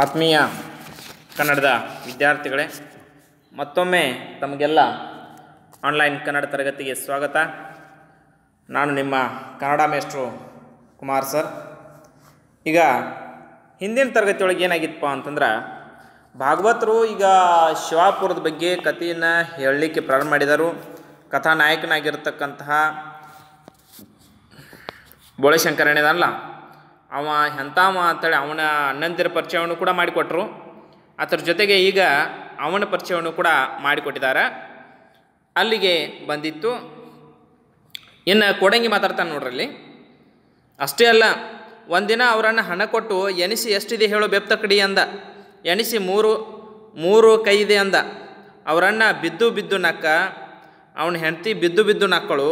ಆತ್ಮೀಯ ಕನ್ನಡದ ವಿದ್ಯಾರ್ಥಿಗಳೇ ಮತ್ತೊಮ್ಮೆ ತಮಗೆಲ್ಲ ಆನ್ಲೈನ್ ಕನ್ನಡ ತರಗತಿಗೆ ಸ್ವಾಗತ ನಾನು ನಿಮ್ಮ ಕನ್ನಡ ಮೇಷ್ಟ್ರು ಕುಮಾರ್ ಸರ್ ಈಗ ಹಿಂದಿನ ತರಗತಿಯೊಳಗೆ ಏನಾಗಿತ್ತಪ್ಪ ಅಂತಂದ್ರೆ ಭಾಗವತರು ಈಗ ಶಿವಾಪುರದ ಬಗ್ಗೆ ಕಥೆಯನ್ನು ಹೇಳಲಿಕ್ಕೆ ಪ್ರಾರಂಭ ಮಾಡಿದರು ಕಥಾನಾಯಕನಾಗಿರ್ತಕ್ಕಂತಹ ಬೋಳೆಶಂಕರಣ್ಣನಲ್ಲ ಅವ ಎಂಥವ ಅಂತೇಳಿ ಅವನ ಅಣ್ಣಂದಿರ ಪರಿಚಯವನ್ನು ಕೂಡ ಮಾಡಿಕೊಟ್ರು ಅದರ ಜೊತೆಗೆ ಈಗ ಅವನ ಪರಿಚಯವನ್ನು ಕೂಡ ಮಾಡಿಕೊಟ್ಟಿದ್ದಾರೆ ಅಲ್ಲಿಗೆ ಬಂದಿತ್ತು ಇನ್ನು ಕೊಡಂಗಿ ಮಾತಾಡ್ತಾನೆ ನೋಡ್ರಲ್ಲಿ ಅಷ್ಟೇ ಅಲ್ಲ ಒಂದಿನ ಅವರನ್ನು ಹಣ ಕೊಟ್ಟು ಎಣಿಸಿ ಎಷ್ಟಿದೆ ಹೇಳೋ ಬೆಪ್ತಕಡಿ ಅಂದ ಎಣಿಸಿ ಮೂರು ಮೂರು ಕೈ ಇದೆ ಅಂದ ಅವರನ್ನು ಬಿದ್ದು ಬಿದ್ದು ನಕ್ಕ ಅವನ ಹೆಂಡತಿ ಬಿದ್ದು ಬಿದ್ದು ನಕ್ಕಳು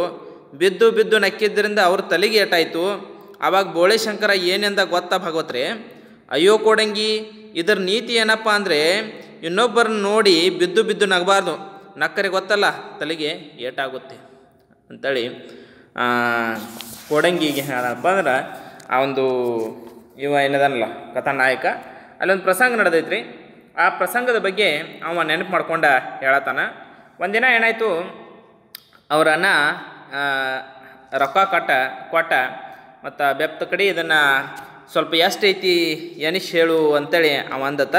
ಬಿದ್ದು ಬಿದ್ದು ನಕ್ಕಿದ್ದರಿಂದ ಅವ್ರ ತಲೆಗೆ ಏಟಾಯಿತು ಆವಾಗ ಬೋಳೆಶಂಕರ ಏನೆಂದ ಗೊತ್ತಾ ಭಗವತ್ರೆ ಅಯ್ಯೋ ಕೋಡಂಗಿ ಇದರ ನೀತಿ ಏನಪ್ಪ ಅಂದರೆ ಇನ್ನೊಬ್ಬರನ್ನ ನೋಡಿ ಬಿದ್ದು ಬಿದ್ದು ನಗಬಾರ್ದು ನಕ್ಕರೆ ಗೊತ್ತಲ್ಲ ತಲೆಗೆ ಏಟಾಗುತ್ತೆ ಅಂತೇಳಿ ಕೋಡಂಗಿಗೆ ಹೇಳಪ್ಪ ಅಂದ್ರೆ ಆ ಒಂದು ಇವ ಏನದಲ್ಲ ಕಥಾನಾಯಕ ಅಲ್ಲೊಂದು ಪ್ರಸಂಗ ನಡೆದೈತ್ರಿ ಆ ಪ್ರಸಂಗದ ಬಗ್ಗೆ ಅವ ನೆನಪು ಮಾಡ್ಕೊಂಡ ಹೇಳತಾನ ಒಂದಿನ ಏನಾಯಿತು ಅವರನ್ನ ರೊಕ್ಕ ಕಟ್ಟ ಕೊಟ್ಟ ಮತ್ತು ಬೆಪ್ತ ಕಡೆ ಇದನ್ನು ಸ್ವಲ್ಪ ಎಷ್ಟೈತಿ ಎನಿಸ್ ಹೇಳು ಅಂತೇಳಿ ಅವ ಅಂದತ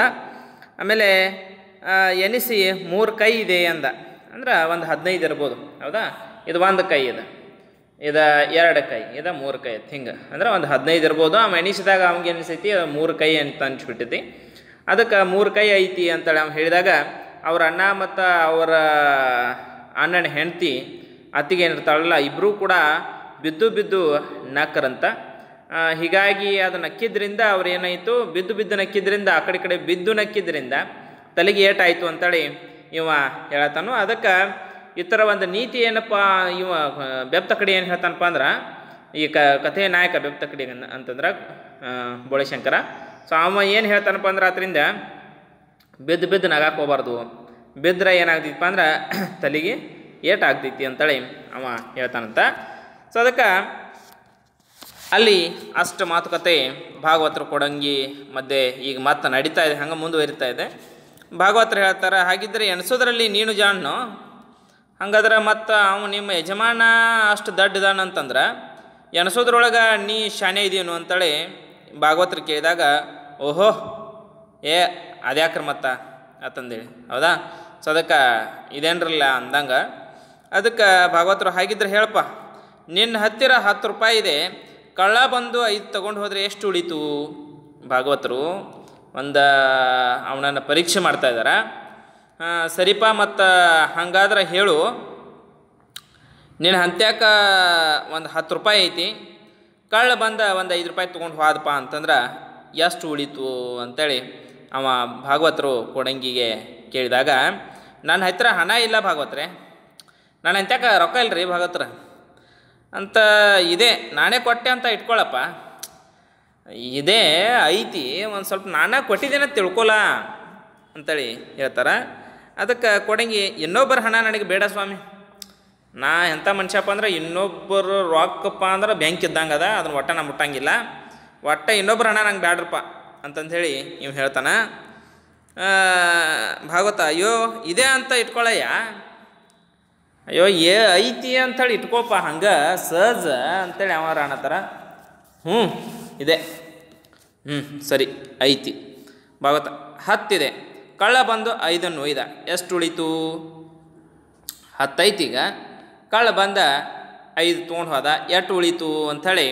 ಆಮೇಲೆ ಎನಿಸಿ ಮೂರು ಕೈ ಇದೆ ಅಂದ ಅಂದ್ರೆ ಒಂದು ಹದಿನೈದು ಇರ್ಬೋದು ಹೌದಾ ಇದು ಒಂದು ಕೈ ಇದೆ ಇದು ಎರಡು ಕೈ ಇದು ಮೂರು ಕೈ ಐತಿ ಹಿಂಗೆ ಅಂದ್ರೆ ಒಂದು ಹದಿನೈದು ಇರ್ಬೋದು ಅವ ಎಣಿಸಿದಾಗ ಅವ್ನಿಗೆ ಎನಿಸೈತಿ ಮೂರು ಕೈ ಅಂತ ಅನಿಸ್ಬಿಟ್ಟೈತಿ ಅದಕ್ಕೆ ಮೂರು ಕೈ ಐತಿ ಅಂತೇಳಿ ಅವ್ನು ಹೇಳಿದಾಗ ಅವ್ರ ಅಣ್ಣ ಮತ್ತು ಅವರ ಅಣ್ಣನ ಹೆಂಡ್ತಿ ಅತ್ತಿಗೆ ಏನಿರ್ತಾಳಲ್ಲ ಇಬ್ಬರೂ ಕೂಡ ಬಿದ್ದು ಬಿದ್ದು ನಕ್ಕರಂತ ಹೀಗಾಗಿ ಅದು ನಕ್ಕಿದ್ದರಿಂದ ಅವ್ರು ಏನಾಯಿತು ಬಿದ್ದು ಬಿದ್ದು ನಕ್ಕಿದ್ರಿಂದ ಆ ಕಡೆ ಕಡೆ ಬಿದ್ದು ನಕ್ಕಿದ್ರಿಂದ ತಲೆಗೆ ಏಟಾಯಿತು ಅಂತೇಳಿ ಇವ ಹೇಳತಾನು ಅದಕ್ಕೆ ಈ ಥರ ಒಂದು ನೀತಿ ಏನಪ್ಪ ಇವ ಬೆಪ್ತ ಕಡೆ ಏನು ಹೇಳ್ತಾನಪ್ಪ ಅಂದ್ರೆ ಈ ಕ ಕಥೆಯ ನಾಯಕ ಬೆಪ್ತ ಕಡೆ ಅಂತಂದ್ರೆ ಬೋಳಿಶಂಕರ ಸೊ ಅವ ಏನು ಹೇಳ್ತಾನಪ್ಪ ಅಂದ್ರೆ ಅದರಿಂದ ಬಿದ್ದು ಬಿದ್ದು ನಗಾಕ್ ಹೋಗ್ಬಾರ್ದು ಬಿದ್ದರೆ ಏನಾಗ್ತಿತ್ತಪ್ಪ ಅಂದ್ರೆ ತಲೆಗೆ ಏಟಾಗ್ತೈತಿ ಅಂತೇಳಿ ಅವ ಹೇಳ್ತಾನಂತ ಸೊ ಅದಕ್ಕೆ ಅಲ್ಲಿ ಅಷ್ಟು ಮಾತುಕತೆ ಭಾಗವತರು ಕೊಡಂಗಿ ಮಧ್ಯೆ ಈಗ ಮತ್ತೆ ನಡೀತಾ ಇದೆ ಹಂಗೆ ಮುಂದುವರಿತಾ ಇದೆ ಭಾಗವತರು ಹೇಳ್ತಾರೆ ಹಾಗಿದ್ದರೆ ಎಣಿಸೋದ್ರಲ್ಲಿ ನೀನು ಜಾಣ್ಣು ಹಂಗಾದ್ರೆ ಮತ್ತು ಅವನು ನಿಮ್ಮ ಯಜಮಾನ ಅಷ್ಟು ದಡ್ಡದಾನ ಅಂತಂದ್ರೆ ಎಣಿಸೋದ್ರೊಳಗೆ ನೀ ಶಾಣೆ ಇದೀನು ಅಂತೇಳಿ ಭಾಗವತರು ಕೇಳಿದಾಗ ಓಹೋ ಏ ಅದ್ಯಾಕ್ರ ಮತ್ತ ಅಂತಂದೇಳಿ ಹೌದಾ ಸೊ ಅದಕ್ಕೆ ಇದೇನ್ರಲ್ಲ ಅಂದಂಗೆ ಅದಕ್ಕೆ ಭಾಗವತರು ಹಾಗಿದ್ರೆ ಹೇಳಪ್ಪ ನಿನ್ನ ಹತ್ತಿರ ಹತ್ತು ರೂಪಾಯಿ ಇದೆ ಕಳ್ಳ ಬಂದು ಐದು ತಗೊಂಡು ಹೋದರೆ ಎಷ್ಟು ಉಳಿತು ಭಾಗವತರು ಒಂದು ಅವನನ್ನು ಪರೀಕ್ಷೆ ಮಾಡ್ತಾ ಇದ್ದಾರೆ ಸರಿಪಾ ಮತ್ತು ಹಂಗಾದ್ರೆ ಹೇಳು ನಿನ್ನ ಹಂತ್ಯಾಕ ಒಂದು ಹತ್ತು ರೂಪಾಯಿ ಐತಿ ಕಳ್ಳ ಬಂದ ಒಂದು ಐದು ರೂಪಾಯಿ ತೊಗೊಂಡು ಹೋದಪ್ಪ ಅಂತಂದ್ರೆ ಎಷ್ಟು ಉಳಿತು ಅಂತೇಳಿ ಅವ ಭಾಗವತರು ಕೊಡಂಗಿಗೆ ಕೇಳಿದಾಗ ನನ್ನ ಹತ್ತಿರ ಹಣ ಇಲ್ಲ ಭಾಗವತ್ರೆ ನಾನು ಅಂತ್ಯಾಕ ರೊಕ್ಕ ಇಲ್ಲರಿ ಭಾಗವತ್ರ ಅಂತ ಇದೆ ನಾನೇ ಕೊಟ್ಟೆ ಅಂತ ಇಟ್ಕೊಳ್ಳಪ್ಪ ಇದೇ ಐತಿ ಒಂದು ಸ್ವಲ್ಪ ನಾನೇ ಕೊಟ್ಟಿದ್ದೇನೆ ತಿಳ್ಕೊಲ್ಲ ಅಂತೇಳಿ ಹೇಳ್ತಾರೆ ಅದಕ್ಕೆ ಕೊಡಂಗಿ ಇನ್ನೊಬ್ಬರ ಹಣ ನನಗೆ ಬೇಡ ಸ್ವಾಮಿ ನಾ ಎಂಥ ಮನುಷ್ಯಪ್ಪ ಅಂದ್ರೆ ಇನ್ನೊಬ್ಬರು ರಾಕಪ್ಪ ಅಂದ್ರೆ ಬ್ಯಾಂಕ್ ಇದ್ದಂಗೆ ಅದ ಅದನ್ನ ಒಟ್ಟ ನಾ ಮುಟ್ಟಂಗಿಲ್ಲ ಒಟ್ಟ ಇನ್ನೊಬ್ಬರ ಹಣ ನಂಗೆ ಬ್ಯಾಡ್ರಪ್ಪ ಅಂತಂಥೇಳಿ ಇವ್ನು ಹೇಳ್ತಾನೆ ಭಾಗವತ ಅಯ್ಯೋ ಇದೇ ಅಂತ ಇಟ್ಕೊಳ್ಳಯ್ಯ ಅಯ್ಯೋ ಏ ಐತಿ ಅಂಥೇಳಿ ಇಟ್ಕೋಪ ಹಂಗೆ ಸಹಜ ಅಂತೇಳಿ ಅವ ರಾಣತರ ಹ್ಞೂ ಇದೆ ಹ್ಞೂ ಸರಿ ಐತಿ ಭಾಗವತ ಹತ್ತಿದೆ ಕಳ್ಳ ಬಂದು ಐದನ್ನು ಒಯ್ದ ಎಷ್ಟು ಉಳಿತು ಈಗ ಕಳ್ಳ ಬಂದ ಐದು ತೊಗೊಂಡು ಹೋದ ಎಷ್ಟು ಉಳಿತು ಅಂಥೇಳಿ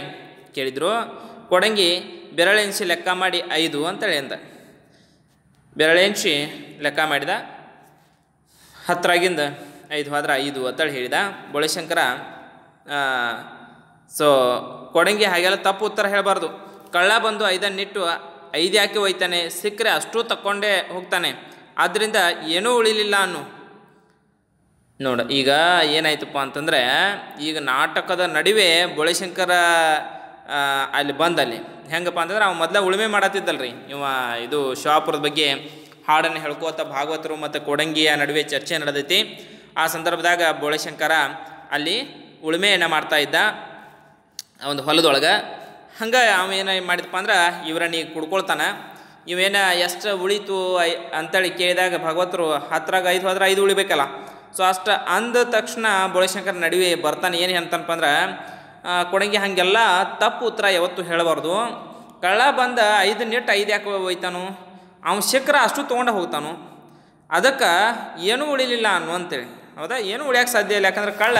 ಕೇಳಿದರು ಕೊಡಂಗಿ ಬೆರಳೆಂಚಿ ಲೆಕ್ಕ ಮಾಡಿ ಐದು ಅಂತೇಳಿ ಅಂದ ಬೆರಳೆಂಚಿ ಲೆಕ್ಕ ಮಾಡಿದ ಹತ್ತರಾಗಿಂದ ಐದು ಹೋದ್ರೆ ಐದು ಅಂತೇಳಿ ಹೇಳಿದ ಬೊಳೆಶಂಕರ ಸೊ ಕೊಡಂಗಿ ಹಾಗೆಲ್ಲ ತಪ್ಪು ಉತ್ತರ ಹೇಳಬಾರ್ದು ಕಳ್ಳ ಬಂದು ಐದನ್ನು ಐದು ಯಾಕೆ ಒಯ್ತಾನೆ ಸಿಕ್ಕರೆ ಅಷ್ಟು ತಕ್ಕೊಂಡೇ ಹೋಗ್ತಾನೆ ಆದ್ದರಿಂದ ಏನೂ ಉಳಿಲಿಲ್ಲ ಅನ್ನು ನೋಡು ಈಗ ಏನಾಯ್ತಪ್ಪ ಅಂತಂದರೆ ಈಗ ನಾಟಕದ ನಡುವೆ ಬೊಳೆಶಂಕರ ಅಲ್ಲಿ ಬಂದಲ್ಲಿ ಹೆಂಗಪ್ಪ ಅಂತಂದ್ರೆ ಅವ್ನು ಮೊದಲ ಉಳುಮೆ ರೀ ಇವ ಇದು ಶಾಪುರದ ಬಗ್ಗೆ ಹಾಡನ್ನು ಹೇಳ್ಕೋತ ಭಾಗವತರು ಮತ್ತು ಕೊಡಂಗಿಯ ನಡುವೆ ಚರ್ಚೆ ನಡೆದೈತಿ ಆ ಸಂದರ್ಭದಾಗ ಬೋಳಶಂಕರ ಅಲ್ಲಿ ಉಳುಮೆಯನ್ನು ಮಾಡ್ತಾ ಇದ್ದ ಒಂದು ಹೊಲದೊಳಗೆ ಹಂಗೆ ಅವೇನು ಮಾಡಿದಪ್ಪ ಅಂದ್ರೆ ಇವರನ್ನ ಕುಡ್ಕೊಳ್ತಾನೆ ಇವೇನ ಎಷ್ಟು ಉಳಿತು ಐ ಅಂತೇಳಿ ಕೇಳಿದಾಗ ಭಗವತರು ಹತ್ರಾಗ ಐದು ಹೋದ್ರೆ ಐದು ಉಳಿಬೇಕಲ್ಲ ಸೊ ಅಷ್ಟು ಅಂದ ತಕ್ಷಣ ಬೋಳಶಂಕರ್ ನಡುವೆ ಬರ್ತಾನೆ ಏನು ಹೇಳ್ತಾನಪ್ಪ ಅಂದ್ರೆ ಕೊಡಂಗಿ ಹಾಗೆಲ್ಲ ತಪ್ಪು ಉತ್ತರ ಯಾವತ್ತು ಹೇಳಬಾರ್ದು ಕಳ್ಳ ಬಂದ ಐದು ನಿಟ್ಟು ಐದು ಯಾಕೆ ಹೋಯ್ತಾನು ಅವನು ಶಿಖರ ಅಷ್ಟು ತೊಗೊಂಡು ಹೋಗ್ತಾನು ಅದಕ್ಕೆ ಏನೂ ಉಳಿಲಿಲ್ಲ ಅನ್ನು ಅಂತೇಳಿ ಹೌದಾ ಏನು ಉಳಿಯೋಕ್ಕೆ ಸಾಧ್ಯ ಇಲ್ಲ ಯಾಕಂದ್ರೆ ಕಳ್ಳ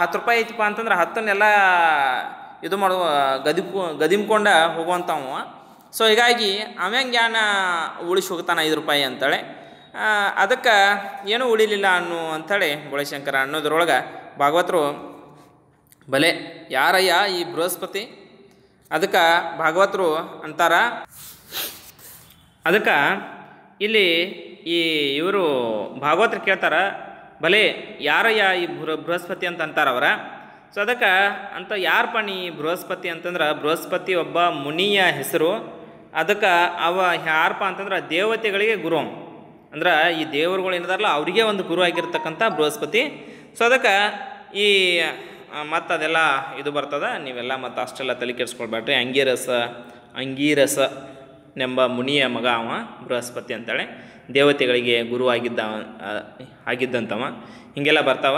ಹತ್ತು ರೂಪಾಯಿ ಐತಪ್ಪ ಅಂತಂದ್ರೆ ಹತ್ತನ್ನೆಲ್ಲ ಇದು ಮಾಡುವ ಗದಿಪ್ ಗದಿಮ್ಕೊಂಡ ಹೋಗುವಂಥವ ಸೊ ಹೀಗಾಗಿ ಅವ್ಯಂಗೆ ಯಾನ ಉಳಿಸಿ ಹೋಗ್ತಾನೆ ಐದು ರೂಪಾಯಿ ಅಂತೇಳಿ ಅದಕ್ಕೆ ಏನೂ ಉಳಿಲಿಲ್ಲ ಅನ್ನು ಅಂಥೇಳಿ ಬೋಳಶಂಕರ ಅನ್ನೋದ್ರೊಳಗೆ ಭಾಗವತರು ಬಲೆ ಯಾರಯ್ಯ ಈ ಬೃಹಸ್ಪತಿ ಅದಕ್ಕೆ ಭಾಗವತರು ಅಂತಾರ ಅದಕ್ಕೆ ಇಲ್ಲಿ ಈ ಇವರು ಭಾಗವತರು ಕೇಳ್ತಾರೆ ಬಲೆ ಯಾರಯ್ಯ ಈ ಬೃ ಬೃಹಸ್ಪತಿ ಅಂತ ಅವರ ಸೊ ಅದಕ್ಕೆ ಅಂತ ಯಾರ ಪಣಿ ಬೃಹಸ್ಪತಿ ಅಂತಂದ್ರೆ ಬೃಹಸ್ಪತಿ ಒಬ್ಬ ಮುನಿಯ ಹೆಸರು ಅದಕ್ಕೆ ಅವ ಯಾರಪ್ಪ ಅಂತಂದ್ರೆ ದೇವತೆಗಳಿಗೆ ಗುರು ಅಂದ್ರೆ ಈ ದೇವರುಗಳು ಏನಿದಾರಲ್ಲ ಅವರಿಗೆ ಒಂದು ಗುರು ಆಗಿರ್ತಕ್ಕಂಥ ಬೃಹಸ್ಪತಿ ಸೊ ಅದಕ್ಕೆ ಈ ಮತ್ತು ಅದೆಲ್ಲ ಇದು ಬರ್ತದೆ ನೀವೆಲ್ಲ ಮತ್ತು ಅಷ್ಟೆಲ್ಲ ತಲೆ ಕೆಡಿಸ್ಕೊಳ್ಬೇಡ್ರಿ ಅಂಗೀರಸ ಅಂಗೀರಸ ಎಂಬ ಮುನಿಯ ಮಗ ಅವ ಬೃಹಸ್ಪತಿ ಅಂತೇಳಿ ದೇವತೆಗಳಿಗೆ ಗುರು ಆಗಿದ್ದ ಆಗಿದ್ದಂಥವ ಹೀಗೆಲ್ಲ ಬರ್ತಾವ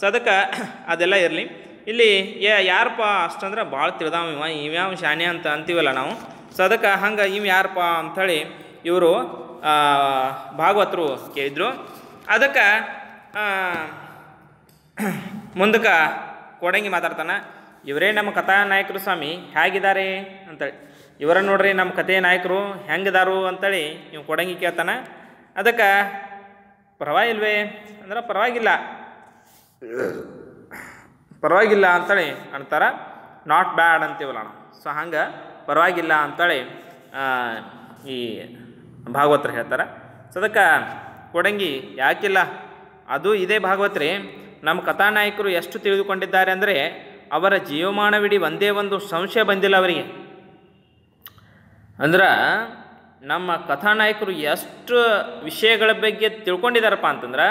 ಸೊ ಅದಕ್ಕೆ ಅದೆಲ್ಲ ಇರಲಿ ಇಲ್ಲಿ ಏ ಯಾರಪ್ಪ ಅಷ್ಟಂದ್ರೆ ಭಾಳ ತಿಳಿದಾವ ಇವ ಇವ್ಯಾವ ಶಾನೆ ಅಂತ ಅಂತೀವಲ್ಲ ನಾವು ಸೊ ಅದಕ್ಕೆ ಹಂಗೆ ಇವ್ ಯಾರಪ್ಪ ಅಂಥೇಳಿ ಇವರು ಭಾಗವತರು ಕೇಳಿದರು ಅದಕ್ಕೆ ಮುಂದಕ್ಕೆ ಕೊಡಂಗಿ ಮಾತಾಡ್ತಾನೆ ಇವರೇ ನಮ್ಮ ಕಥಾ ನಾಯಕರು ಸ್ವಾಮಿ ಹೇಗಿದ್ದಾರೆ ಅಂತೇಳಿ ಇವರ ನೋಡ್ರಿ ನಮ್ಮ ಕಥೆಯ ನಾಯಕರು ಹೆಂಗಿದಾರು ಅಂತೇಳಿ ಇವ್ ಕೊಡಂಗಿ ಕೇಳ್ತಾನೆ ಅದಕ್ಕೆ ಪರವಾಗಿಲ್ವೇ ಅಂದ್ರೆ ಪರವಾಗಿಲ್ಲ ಪರವಾಗಿಲ್ಲ ಅಂತೇಳಿ ಅಂತಾರೆ ನಾಟ್ ಬ್ಯಾಡ್ ಅಂತೀವಲ್ಲ ಸೊ ಹಂಗೆ ಪರವಾಗಿಲ್ಲ ಅಂತೇಳಿ ಈ ಭಾಗವತರು ಹೇಳ್ತಾರೆ ಸೊ ಅದಕ್ಕೆ ಕೊಡಂಗಿ ಯಾಕಿಲ್ಲ ಅದು ಇದೇ ಭಾಗವತ್ರಿ ನಮ್ಮ ಕಥಾನಾಯಕರು ಎಷ್ಟು ತಿಳಿದುಕೊಂಡಿದ್ದಾರೆ ಅಂದರೆ ಅವರ ಜೀವಮಾನವಿಡೀ ಒಂದೇ ಒಂದು ಸಂಶಯ ಬಂದಿಲ್ಲ ಅವರಿಗೆ ಅಂದ್ರೆ ನಮ್ಮ ಕಥಾನಾಯಕರು ಎಷ್ಟು ವಿಷಯಗಳ ಬಗ್ಗೆ ತಿಳ್ಕೊಂಡಿದ್ದಾರಪ್ಪ ಅಂತಂದ್ರೆ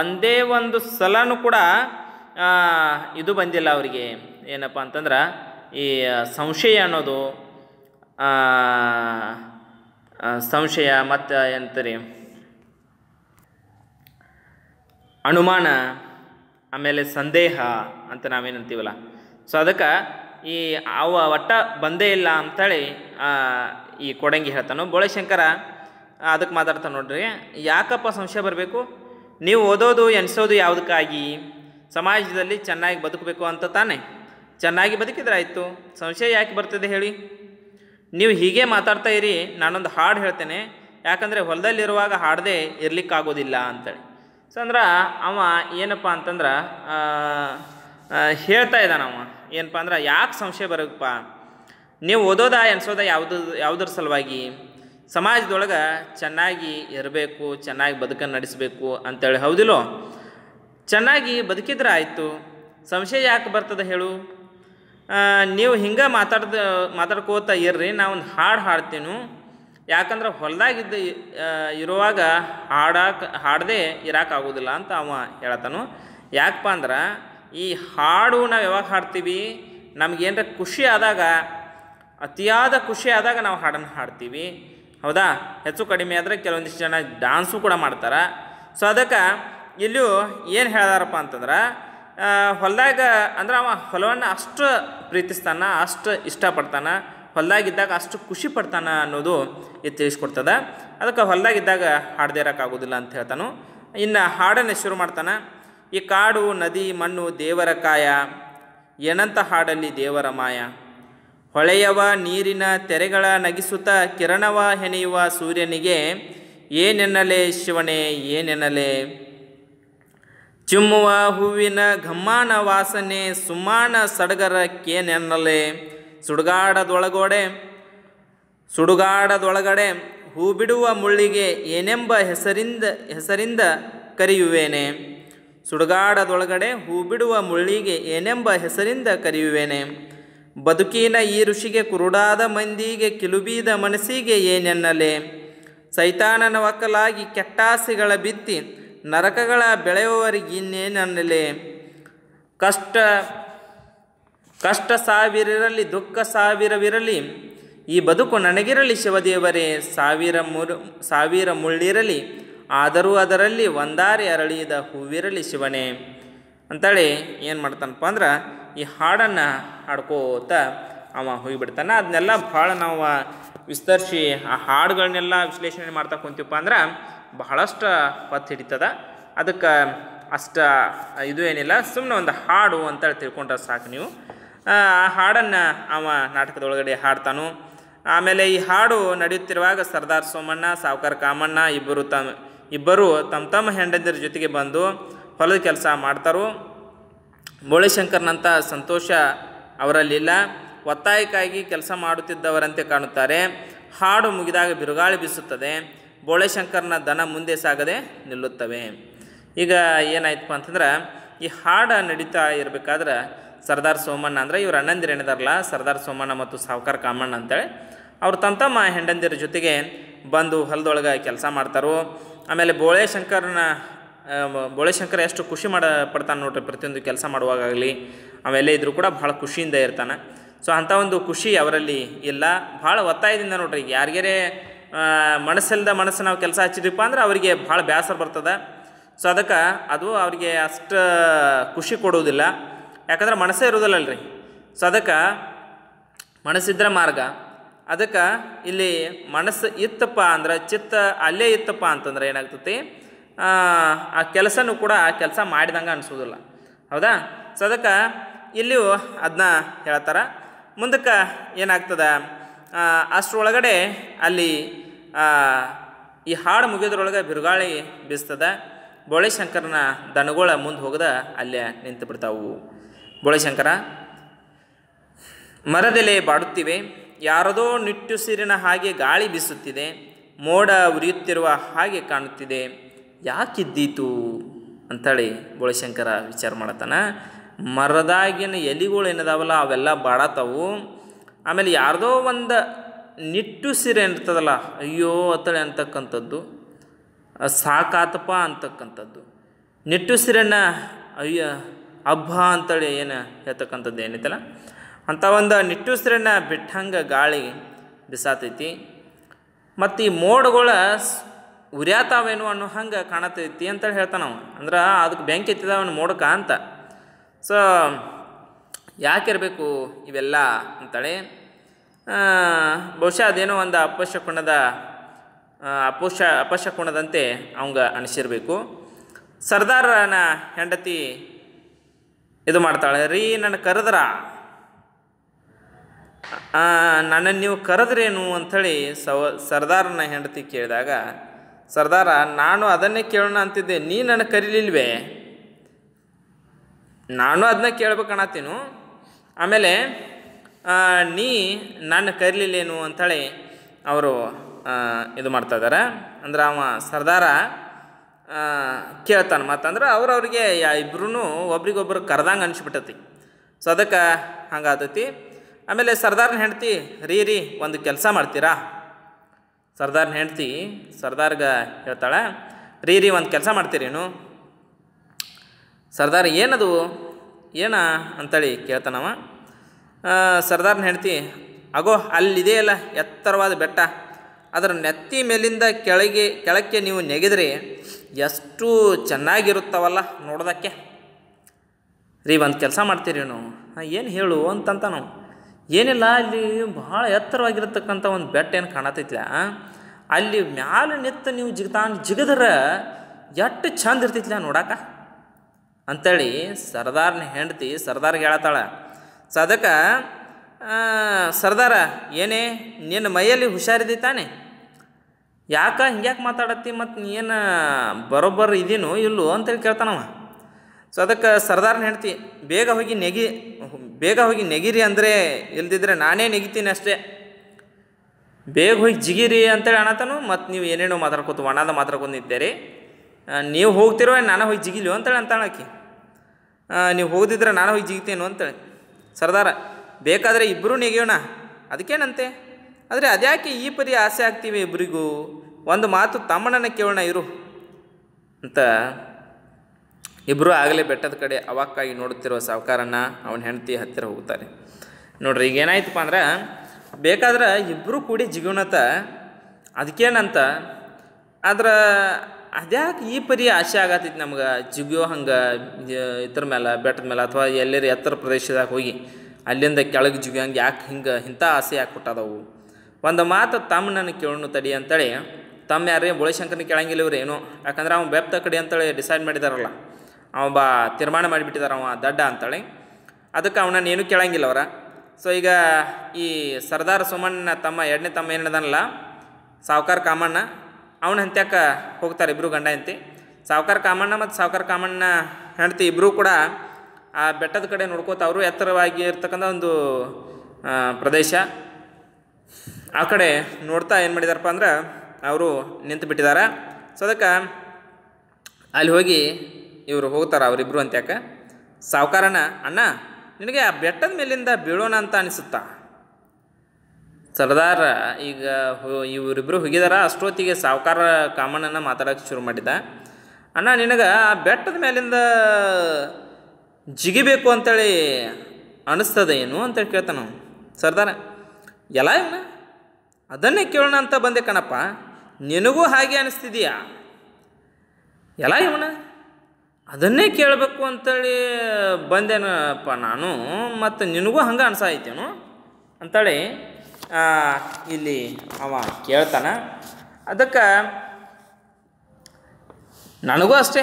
ಒಂದೇ ಒಂದು ಸಲನೂ ಕೂಡ ಇದು ಬಂದಿಲ್ಲ ಅವರಿಗೆ ಏನಪ್ಪ ಅಂತಂದ್ರೆ ಈ ಸಂಶಯ ಅನ್ನೋದು ಸಂಶಯ ಮತ್ತು ಎಂತರಿ ಅನುಮಾನ ಆಮೇಲೆ ಸಂದೇಹ ಅಂತ ನಾವೇನಂತೀವಲ್ಲ ಸೊ ಅದಕ್ಕೆ ಈ ಅವ ಒಟ್ಟ ಬಂದೇ ಇಲ್ಲ ಅಂಥೇಳಿ ಈ ಕೊಡಂಗಿ ಹೇಳ್ತಾನು ಬೋಳಶಂಕರ ಅದಕ್ಕೆ ಮಾತಾಡ್ತಾನೆ ನೋಡ್ರಿ ಯಾಕಪ್ಪ ಸಂಶಯ ಬರಬೇಕು ನೀವು ಓದೋದು ಎನಿಸೋದು ಯಾವುದಕ್ಕಾಗಿ ಸಮಾಜದಲ್ಲಿ ಚೆನ್ನಾಗಿ ಬದುಕಬೇಕು ಅಂತ ತಾನೆ ಚೆನ್ನಾಗಿ ಬದುಕಿದ್ರೆ ಆಯಿತು ಸಂಶಯ ಯಾಕೆ ಬರ್ತದೆ ಹೇಳಿ ನೀವು ಹೀಗೆ ಮಾತಾಡ್ತಾ ಇರಿ ನಾನೊಂದು ಹಾಡು ಹೇಳ್ತೇನೆ ಯಾಕಂದರೆ ಹೊಲದಲ್ಲಿರುವಾಗ ಹಾಡದೆ ಇರಲಿಕ್ಕಾಗೋದಿಲ್ಲ ಅಂತೇಳಿ ಸೊ ಅಂದ್ರೆ ಅವ ಏನಪ್ಪ ಅಂತಂದ್ರೆ ಹೇಳ್ತಾ ಇದ್ದಾನವ ಏನಪ್ಪ ಅಂದ್ರೆ ಯಾಕೆ ಸಂಶಯ ಬರಬೇಕಪ್ಪ ನೀವು ಓದೋದ ಎನ್ಸೋದ ಯಾವುದು ಯಾವುದ್ರ ಸಲುವಾಗಿ ಸಮಾಜದೊಳಗೆ ಚೆನ್ನಾಗಿ ಇರಬೇಕು ಚೆನ್ನಾಗಿ ಬದುಕನ್ನು ನಡೆಸಬೇಕು ಅಂತೇಳಿ ಹೌದಿಲ್ಲೋ ಚೆನ್ನಾಗಿ ಬದುಕಿದ್ರೆ ಆಯಿತು ಸಂಶಯ ಯಾಕೆ ಬರ್ತದೆ ಹೇಳು ನೀವು ಹಿಂಗೆ ಮಾತಾಡ್ದ ಮಾತಾಡ್ಕೋತ ಇರ್ರಿ ನಾವು ಒಂದು ಹಾಡು ಹಾಡ್ತೀನಿ ಯಾಕಂದ್ರೆ ಹೊಲದಾಗಿದ್ದ ಇರುವಾಗ ಹಾಡಕ್ಕೆ ಹಾಡದೆ ಇರೋಕ್ಕಾಗೋದಿಲ್ಲ ಅಂತ ಅವ ಹೇಳತ್ತಾನು ಯಾಕಪ್ಪ ಅಂದ್ರೆ ಈ ಹಾಡು ನಾವು ಯಾವಾಗ ಹಾಡ್ತೀವಿ ನಮಗೇನರ ಖುಷಿ ಆದಾಗ ಅತಿಯಾದ ಖುಷಿ ಆದಾಗ ನಾವು ಹಾಡನ್ನು ಹಾಡ್ತೀವಿ ಹೌದಾ ಹೆಚ್ಚು ಕಡಿಮೆ ಆದರೆ ಕೆಲವೊಂದಿಷ್ಟು ಜನ ಡಾನ್ಸು ಕೂಡ ಮಾಡ್ತಾರೆ ಸೊ ಅದಕ್ಕೆ ಇಲ್ಲೂ ಏನು ಹೇಳ್ದಾರಪ್ಪ ಅಂತಂದ್ರೆ ಹೊಲದಾಗ ಅಂದ್ರೆ ಅವ ಹೊಲವನ್ನು ಅಷ್ಟು ಪ್ರೀತಿಸ್ತಾನ ಅಷ್ಟು ಇಷ್ಟಪಡ್ತಾನೆ ಹೊಲದಾಗಿದ್ದಾಗ ಅಷ್ಟು ಖುಷಿ ಪಡ್ತಾನೆ ಅನ್ನೋದು ಇದು ತಿಳಿಸ್ಕೊಡ್ತದೆ ಅದಕ್ಕೆ ಹೊಲದಾಗಿದ್ದಾಗ ಹಾಡದೇ ಇರೋಕ್ಕಾಗೋದಿಲ್ಲ ಅಂತ ಹೇಳ್ತಾನು ಇನ್ನು ಹಾಡನ್ನು ಶುರು ಮಾಡ್ತಾನೆ ಈ ಕಾಡು ನದಿ ಮಣ್ಣು ದೇವರ ಕಾಯ ಏನಂತ ಹಾಡಲ್ಲಿ ದೇವರ ಮಾಯ ಹೊಳೆಯವ ನೀರಿನ ತೆರೆಗಳ ನಗಿಸುತ್ತ ಕಿರಣವ ಹೆಣೆಯುವ ಸೂರ್ಯನಿಗೆ ಏನೆನ್ನಲೆ ಶಿವನೇ ಏನೆನ್ನಲೆ ಚುಮ್ಮುವ ಹೂವಿನ ಘಮ್ಮಾನ ವಾಸನೆ ಸುಮ್ಮಾನ ಸಡಗರಕ್ಕೇನೆನ್ನಲೆ ಸುಡುಗಾಡದೊಳಗೋಡೆ ಸುಡುಗಾಡದೊಳಗಡೆ ಹೂ ಬಿಡುವ ಮುಳ್ಳಿಗೆ ಏನೆಂಬ ಹೆಸರಿಂದ ಹೆಸರಿಂದ ಕರೆಯುವೇನೆ ಸುಡುಗಾಡದೊಳಗಡೆ ಹೂ ಬಿಡುವ ಮುಳ್ಳಿಗೆ ಏನೆಂಬ ಹೆಸರಿಂದ ಕರೆಯುವೇನೆ ಬದುಕಿನ ಈ ಋಷಿಗೆ ಕುರುಡಾದ ಮಂದಿಗೆ ಕಿಲುಬೀದ ಮನಸ್ಸಿಗೆ ಏನೆನ್ನಲೆ ಸೈತಾನನ ಒಕ್ಕಲಾಗಿ ಕೆಟ್ಟಾಸೆಗಳ ಬಿತ್ತಿ ನರಕಗಳ ಬೆಳೆಯುವವರಿಗೆ ಇನ್ನೇನನ್ನಲೆ ಕಷ್ಟ ಕಷ್ಟ ಸಾವಿರಲಿ ದುಃಖ ಸಾವಿರವಿರಲಿ ಈ ಬದುಕು ನನಗಿರಲಿ ಶಿವದೇವರೇ ಸಾವಿರ ಮುರು ಸಾವಿರ ಮುಳ್ಳಿರಲಿ ಆದರೂ ಅದರಲ್ಲಿ ಒಂದಾರೆ ಅರಳಿದ ಹೂವಿರಲಿ ಶಿವನೇ ಅಂತೇಳಿ ಏನು ಮಾಡ್ತಾನಪ್ಪ ಅಂದ್ರೆ ಈ ಹಾಡನ್ನು ಹಾಡ್ಕೋತ ಅವ ಹೋಗಿಬಿಡ್ತಾನೆ ಅದನ್ನೆಲ್ಲ ಭಾಳ ನಾವು ವಿಸ್ತರಿಸಿ ಆ ಹಾಡುಗಳನ್ನೆಲ್ಲ ವಿಶ್ಲೇಷಣೆ ಮಾಡ್ತಾ ಕುಂತೀವಪ್ಪ ಅಂದ್ರೆ ಬಹಳಷ್ಟು ಹೊತ್ತು ಹಿಡಿತದ ಅದಕ್ಕೆ ಅಷ್ಟ ಇದು ಏನಿಲ್ಲ ಸುಮ್ಮನೆ ಒಂದು ಹಾಡು ಅಂತೇಳಿ ತಿಳ್ಕೊಂಡ್ರೆ ಸಾಕು ನೀವು ಆ ಹಾಡನ್ನು ಅವ ನಾಟಕದೊಳಗಡೆ ಹಾಡ್ತಾನು ಆಮೇಲೆ ಈ ಹಾಡು ನಡೆಯುತ್ತಿರುವಾಗ ಸರ್ದಾರ್ ಸೋಮಣ್ಣ ಸಾವ್ಕಾರ ಕಾಮಣ್ಣ ಇಬ್ಬರು ತಮ್ಮ ಇಬ್ಬರು ತಮ್ಮ ತಮ್ಮ ಹೆಂಡತಿಯರ ಜೊತೆಗೆ ಬಂದು ಹೊಲದ ಕೆಲಸ ಮಾಡ್ತಾರೋ ಮುಳಿಶಂಕರ್ನಂಥ ಸಂತೋಷ ಅವರಲ್ಲಿಲ್ಲ ಒತ್ತಾಯಕ್ಕಾಗಿ ಕೆಲಸ ಮಾಡುತ್ತಿದ್ದವರಂತೆ ಕಾಣುತ್ತಾರೆ ಹಾಡು ಮುಗಿದಾಗ ಬಿರುಗಾಳಿ ಬೀಸುತ್ತದೆ ಬೋಳೆಶಂಕರ್ನ ದನ ಮುಂದೆ ಸಾಗದೆ ನಿಲ್ಲುತ್ತವೆ ಈಗ ಏನಾಯ್ತಪ್ಪ ಅಂತಂದ್ರೆ ಈ ಹಾಡು ನಡೀತಾ ಇರಬೇಕಾದ್ರೆ ಸರ್ದಾರ್ ಸೋಮಣ್ಣ ಅಂದರೆ ಇವರು ಅಣ್ಣಂದಿರು ಏನಿದಾರಲ್ಲ ಸರ್ದಾರ್ ಸೋಮಣ್ಣ ಮತ್ತು ಸಾವ್ಕಾರ್ ಕಾಮಣ್ಣ ಅಂತೇಳಿ ಅವ್ರು ತಂತಮ್ಮ ಹೆಂಡಂದಿರ ಜೊತೆಗೆ ಬಂದು ಹೊಲದೊಳಗೆ ಕೆಲಸ ಮಾಡ್ತಾರೋ ಆಮೇಲೆ ಬೋಳೆಶಂಕರ್ನ ಬೋಳೆಶಂಕರ ಎಷ್ಟು ಖುಷಿ ಮಾಡ ಪಡ್ತಾನೆ ನೋಡ್ರಿ ಪ್ರತಿಯೊಂದು ಕೆಲಸ ಮಾಡುವಾಗಲಿ ಅವೆಲ್ಲ ಇದ್ದರೂ ಕೂಡ ಭಾಳ ಖುಷಿಯಿಂದ ಇರ್ತಾನೆ ಸೊ ಅಂಥ ಒಂದು ಖುಷಿ ಅವರಲ್ಲಿ ಇಲ್ಲ ಭಾಳ ಒತ್ತಾಯದಿಂದ ನೋಡ್ರಿ ಯಾರಿಗ್ಯಾರೇ ಮನಸ್ಸಿಲ್ಲದ ಮನಸ್ಸು ನಾವು ಕೆಲಸ ಹಚ್ಚಿದ್ವಿಪ್ಪ ಅಂದ್ರೆ ಅವರಿಗೆ ಭಾಳ ಬೇಸರ ಬರ್ತದೆ ಸೊ ಅದಕ್ಕೆ ಅದು ಅವರಿಗೆ ಅಷ್ಟು ಖುಷಿ ಕೊಡುವುದಿಲ್ಲ ಯಾಕಂದ್ರೆ ಮನಸ್ಸೇ ರೀ ಸೊ ಅದಕ್ಕೆ ಮನಸ್ಸಿದ್ರೆ ಮಾರ್ಗ ಅದಕ್ಕೆ ಇಲ್ಲಿ ಮನಸ್ಸು ಇತ್ತಪ್ಪ ಅಂದ್ರೆ ಚಿತ್ತ ಅಲ್ಲೇ ಇತ್ತಪ್ಪ ಅಂತಂದ್ರೆ ಏನಾಗ್ತತಿ ಆ ಕೆಲಸನೂ ಕೂಡ ಆ ಕೆಲಸ ಮಾಡಿದಂಗೆ ಅನಿಸೋದಿಲ್ಲ ಹೌದಾ ಸೊ ಅದಕ್ಕೆ ಇಲ್ಲಿಯೂ ಅದನ್ನ ಹೇಳ್ತಾರೆ ಮುಂದಕ್ಕೆ ಏನಾಗ್ತದೆ ಅಷ್ಟರೊಳಗಡೆ ಅಲ್ಲಿ ಈ ಹಾಡು ಮುಗಿಯೋದ್ರೊಳಗೆ ಬಿರುಗಾಳಿ ಬೀಸ್ತದೆ ಶಂಕರನ ದನಗಳ ಮುಂದೆ ಹೋಗದ ಅಲ್ಲೇ ನಿಂತು ಬಿಡ್ತಾವು ಶಂಕರ ಮರದೆಲೆ ಬಾಡುತ್ತಿವೆ ಯಾರದೋ ನಿಟ್ಟುಸಿರಿನ ಹಾಗೆ ಗಾಳಿ ಬೀಸುತ್ತಿದೆ ಮೋಡ ಉರಿಯುತ್ತಿರುವ ಹಾಗೆ ಕಾಣುತ್ತಿದೆ ಯಾಕಿದ್ದೀತು ಅಂಥೇಳಿ ಬೋಳಶಂಕರ ವಿಚಾರ ಮಾಡತ್ತಾನ ಮರದಾಗಿನ ಎಲಿಗಳು ಏನದಾವಲ್ಲ ಅವೆಲ್ಲ ಬಾಡತ್ತವು ಆಮೇಲೆ ಯಾರ್ದೋ ಒಂದು ನಿಟ್ಟುಸಿರೆ ಏನಿರ್ತದಲ್ಲ ಅಯ್ಯೋ ಅತ್ತಳೆ ಅಂತಕ್ಕಂಥದ್ದು ಸಾಕಾತಪ ಅಂತಕ್ಕಂಥದ್ದು ಸೀರೆನ ಅಯ್ಯ ಹಬ್ಬ ಅಂತೇಳಿ ಏನು ಹೇಳ್ತಕ್ಕಂಥದ್ದು ಏನೈತಲ್ಲ ಅಂಥ ಒಂದು ನಿಟ್ಟುಸಿರನ್ನು ಬಿಟ್ಟಂಗೆ ಗಾಳಿ ಬಿಸಾತೈತಿ ಮತ್ತು ಈ ಮೋಡಗಳ ಉರಿಯಾತಾವೇನು ಅನ್ನೋ ಹಂಗೆ ಕಾಣತೈತಿ ಅಂತೇಳಿ ಹೇಳ್ತಾನೆ ಅವನು ಅಂದ್ರೆ ಅದಕ್ಕೆ ಬೆಂಕಿ ಎತ್ತಿದ ಅವನು ಮೋಡಕ ಅಂತ ಸೊ ಯಾಕಿರಬೇಕು ಇವೆಲ್ಲ ಅಂತೇಳಿ ಬಹುಶಃ ಅದೇನೋ ಒಂದು ಅಪಶಕುಣದ ಅಪೋಷ ಅಪಶಕುಣದಂತೆ ಅವಂಗೆ ಅನಿಸಿರ್ಬೇಕು ಸರ್ದಾರನ ಹೆಂಡತಿ ಇದು ಮಾಡ್ತಾಳೆ ರೀ ನನ್ನ ಕರೆದ್ರ ನನ್ನನ್ನು ನೀವು ಕರೆದ್ರೇನು ಅಂಥೇಳಿ ಸವ ಸರ್ದಾರನ ಹೆಂಡತಿ ಕೇಳಿದಾಗ ಸರ್ದಾರ ನಾನು ಅದನ್ನೇ ಕೇಳೋಣ ಅಂತಿದ್ದೆ ನೀ ನನಗೆ ಕರೀಲಿಲ್ವೇ ನಾನು ಅದನ್ನ ಕೇಳ್ಬೇಕಣತ್ತೀನು ಆಮೇಲೆ ನೀ ನನ್ನ ಕರೀಲಿಲ್ಲೇನು ಅಂಥೇಳಿ ಅವರು ಇದು ಮಾಡ್ತಾ ಇದ್ದಾರೆ ಅಂದ್ರೆ ಅವ ಸರ್ದಾರ ಕೇಳ್ತಾನೆ ಮತ್ತಂದ್ರೆ ಅವ್ರು ಅವ್ರಿಗೆ ಇಬ್ಬರೂ ಒಬ್ರಿಗೊಬ್ರು ಕರ್ದಂಗೆ ಅನಿಸ್ಬಿಟ್ಟತಿ ಸೊ ಅದಕ್ಕೆ ಹಂಗಾತೈತಿ ಆಮೇಲೆ ಸರ್ದಾರನ ಹೆಂಡ್ತಿ ರೀ ರೀ ಒಂದು ಕೆಲಸ ಮಾಡ್ತೀರಾ ಸರ್ದಾರ್ನ ಹೆಂಡ್ತಿ ಸರ್ದಾರ್ಗ ಹೇಳ್ತಾಳೆ ರೀ ರೀ ಒಂದು ಕೆಲಸ ಮಾಡ್ತೀರೇನು ಸರ್ದಾರ್ ಏನದು ಏನ ಅಂತೇಳಿ ಕೇಳ್ತಾನವ ಸರ್ದಾರ್ನ ಹೆಂಡ್ತಿ ಅಗೋ ಅಲ್ಲಿದೆಯಲ್ಲ ಎತ್ತರವಾದ ಬೆಟ್ಟ ಅದರ ನೆತ್ತಿ ಮೇಲಿಂದ ಕೆಳಗೆ ಕೆಳಕ್ಕೆ ನೀವು ನೆಗೆದ್ರಿ ಎಷ್ಟು ಚೆನ್ನಾಗಿರುತ್ತವಲ್ಲ ನೋಡೋದಕ್ಕೆ ರೀ ಒಂದು ಕೆಲಸ ಮಾಡ್ತೀರೇನು ಏನು ಹೇಳು ಅಂತಂತ ನಾವು ಏನಿಲ್ಲ ಅಲ್ಲಿ ಭಾಳ ಎತ್ತರವಾಗಿರತಕ್ಕಂಥ ಒಂದು ಬೆಟ್ಟ ಏನು ಕಾಣತೈತ್ಲ ಅಲ್ಲಿ ಮ್ಯಾಲೆ ನಿತ್ತು ನೀವು ಜಿಗ್ತಾನ್ ಜಿಗದ್ರೆ ಎಷ್ಟು ಚಂದ ಇರ್ತೈತ್ಲ ನೋಡಾಕ ಅಂಥೇಳಿ ಸರ್ದಾರ್ನ ಹೆಂಡತಿ ಸರ್ದಾರ್ಗೆ ಹೇಳತ್ತಾಳೆ ಸೊ ಅದಕ್ಕೆ ಸರ್ದಾರ ಏನೇ ನಿನ್ನ ಮೈಯಲ್ಲಿ ಹುಷಾರಿದ್ದಿ ತಾನೆ ಯಾಕೆ ಹಿಂಗ್ಯಾಕೆ ಮಾತಾಡತ್ತಿ ಮತ್ತು ನೀನು ಬರೋಬ್ಬರ ಇದೀನು ಇಲ್ಲೋ ಅಂತೇಳಿ ಕೇಳ್ತಾನವ ಸೊ ಅದಕ್ಕೆ ಸರ್ದಾರ್ನ ಹೇಳ್ತಿ ಬೇಗ ಹೋಗಿ ನೆಗಿ ಬೇಗ ಹೋಗಿ ನೆಗಿರಿ ಅಂದರೆ ಇಲ್ದಿದ್ರೆ ನಾನೇ ನೆಗಿತೀನಿ ಅಷ್ಟೇ ಬೇಗ ಹೋಗಿ ಜಿಗಿರಿ ಅಂತೇಳಿ ಅಣ್ಣತನು ಮತ್ತು ನೀವು ಏನೇನೋ ಮಾತಾಡ್ಕೋತು ಒಣದ ಮಾತಾಡ್ಕೊಂಡು ನೀವು ಹೋಗ್ತಿರೋ ನಾನು ಹೋಗಿ ಜಿಗಿಲಿ ಅಂತೇಳಿ ಅಂತಾಳಕಿ ನೀವು ಹೋಗಿದ್ರೆ ನಾನು ಹೋಗಿ ಜಿಗಿತೇನು ಅಂತೇಳಿ ಸರ್ದಾರ ಬೇಕಾದರೆ ಇಬ್ಬರೂ ನೆಗೆಯೋಣ ಅದಕ್ಕೇನಂತೆ ಆದರೆ ಅದ್ಯಾಕೆ ಈ ಪರಿ ಆಸೆ ಆಗ್ತೀವಿ ಇಬ್ಬರಿಗೂ ಒಂದು ಮಾತು ತಮ್ಮಣ್ಣನ ಕೇಳೋಣ ಇರು ಅಂತ ಇಬ್ಬರೂ ಆಗಲೇ ಬೆಟ್ಟದ ಕಡೆ ಅವಕ್ಕಾಗಿ ನೋಡುತ್ತಿರುವ ಸಾವುಕಾರನ್ನ ಅವನ ಹೆಂಡತಿ ಹತ್ತಿರ ಹೋಗುತ್ತಾರೆ ನೋಡ್ರಿ ಈಗ ಏನಾಯ್ತಪ್ಪ ಅಂದ್ರೆ ಬೇಕಾದ್ರೆ ಇಬ್ಬರೂ ಕೂಡಿ ಜಿಗುಣತ ಅದಕ್ಕೇನಂತ ಆದ್ರೆ ಅದ್ಯಾಕೆ ಈ ಪರಿ ಆಸೆ ಆಗತ್ತೈತಿ ನಮ್ಗೆ ಜಿಗಿಯೋ ಹಂಗೆ ಇದ್ರ ಮೇಲೆ ಬೆಟ್ಟದ ಮೇಲೆ ಅಥವಾ ಎಲ್ಲರ ಎತ್ತರ ಪ್ರದೇಶದಾಗ ಹೋಗಿ ಅಲ್ಲಿಂದ ಕೆಳಗೆ ಜಿಗಿಯೋಂಗೆ ಯಾಕೆ ಹಿಂಗೆ ಇಂಥ ಆಸೆ ಯಾಕೆ ಕೊಟ್ಟದವು ಒಂದು ಮಾತು ತಮ್ಮ ನನ್ನ ಕೇಳೋಣ ತಡಿ ಅಂತೇಳಿ ತಮ್ಮ ಯಾರೇ ಬೋಳಶಂಕರ್ನ ಕೇಳಂಗಿಲ್ಲ ಇವ್ರು ಏನೋ ಯಾಕಂದ್ರೆ ಅವ್ನು ಬೆಪ್ತ ಕಡೆ ಅಂತೇಳಿ ಡಿಸೈಡ್ ಮಾಡಿದಾರಲ್ಲ ಅವ ಬಾ ತೀರ್ಮಾನ ಮಾಡಿಬಿಟ್ಟಿದ್ದಾರೆ ಅವ ದಡ್ಡ ಅಂತೇಳಿ ಅದಕ್ಕೆ ಅವನನ್ನು ಏನೂ ಕೇಳಂಗಿಲ್ಲ ಅವರ ಸೊ ಈಗ ಈ ಸರ್ದಾರ್ ಸುಮಣ್ಣ ತಮ್ಮ ಎರಡನೇ ತಮ್ಮ ಏನಿದಾನಲ್ಲ ಸಾವ್ಕಾರ ಕಾಮಣ್ಣ ಅವನ ಹಂತ್ಯಾಕ ಹೋಗ್ತಾರೆ ಇಬ್ಬರು ಗಂಡ ಅಂತಿ ಸಾವ್ಕಾರ ಕಾಮಣ್ಣ ಮತ್ತು ಸಾವ್ಕಾರ ಕಾಮಣ್ಣ ಹೆಂಡತಿ ಇಬ್ಬರೂ ಕೂಡ ಆ ಬೆಟ್ಟದ ಕಡೆ ನೋಡ್ಕೋತ ಅವರು ಎತ್ತರವಾಗಿ ಇರ್ತಕ್ಕಂಥ ಒಂದು ಪ್ರದೇಶ ಆ ಕಡೆ ನೋಡ್ತಾ ಏನು ಮಾಡಿದಾರಪ್ಪ ಅಂದ್ರೆ ಅವರು ನಿಂತು ಬಿಟ್ಟಿದ್ದಾರೆ ಸೊ ಅದಕ್ಕೆ ಅಲ್ಲಿ ಹೋಗಿ ಇವರು ಹೋಗ್ತಾರೆ ಅಂತ ಅಂತ್ಯಾಕ ಸಾವುಕಾರನ ಅಣ್ಣ ನಿನಗೆ ಆ ಬೆಟ್ಟದ ಮೇಲಿಂದ ಬೀಳೋಣ ಅಂತ ಅನಿಸುತ್ತ ಸರ್ದಾರ ಈಗ ಇವರಿಬ್ರು ಹೋಗಿದಾರ ಅಷ್ಟೊತ್ತಿಗೆ ಸಾವುಕಾರ ಕಾಮಣ್ಣನ ಮಾತಾಡೋಕ್ಕೆ ಶುರು ಮಾಡಿದ್ದ ಅಣ್ಣ ನಿನಗೆ ಆ ಬೆಟ್ಟದ ಮೇಲಿಂದ ಜಿಗಿಬೇಕು ಅಂತೇಳಿ ಅನಿಸ್ತದೆ ಏನು ಅಂತೇಳಿ ಕೇಳ್ತಾನ ಸರ್ದಾರ ಎಲ್ಲ ಇವನ ಅದನ್ನೇ ಕೇಳೋಣ ಅಂತ ಬಂದೆ ಕಣಪ್ಪ ನಿನಗೂ ಹಾಗೆ ಅನಿಸ್ತಿದೆಯಾ ಎಲ್ಲ ಇವನ ಅದನ್ನೇ ಕೇಳಬೇಕು ಅಂತೇಳಿ ಬಂದೇನಪ್ಪ ನಾನು ಮತ್ತು ನಿನಗೂ ಹಂಗೆ ಅನ್ಸಾಯ್ತೇನು ಅಂತೇಳಿ ಇಲ್ಲಿ ಅವ ಕೇಳ್ತಾನೆ ಅದಕ್ಕೆ ನನಗೂ ಅಷ್ಟೇ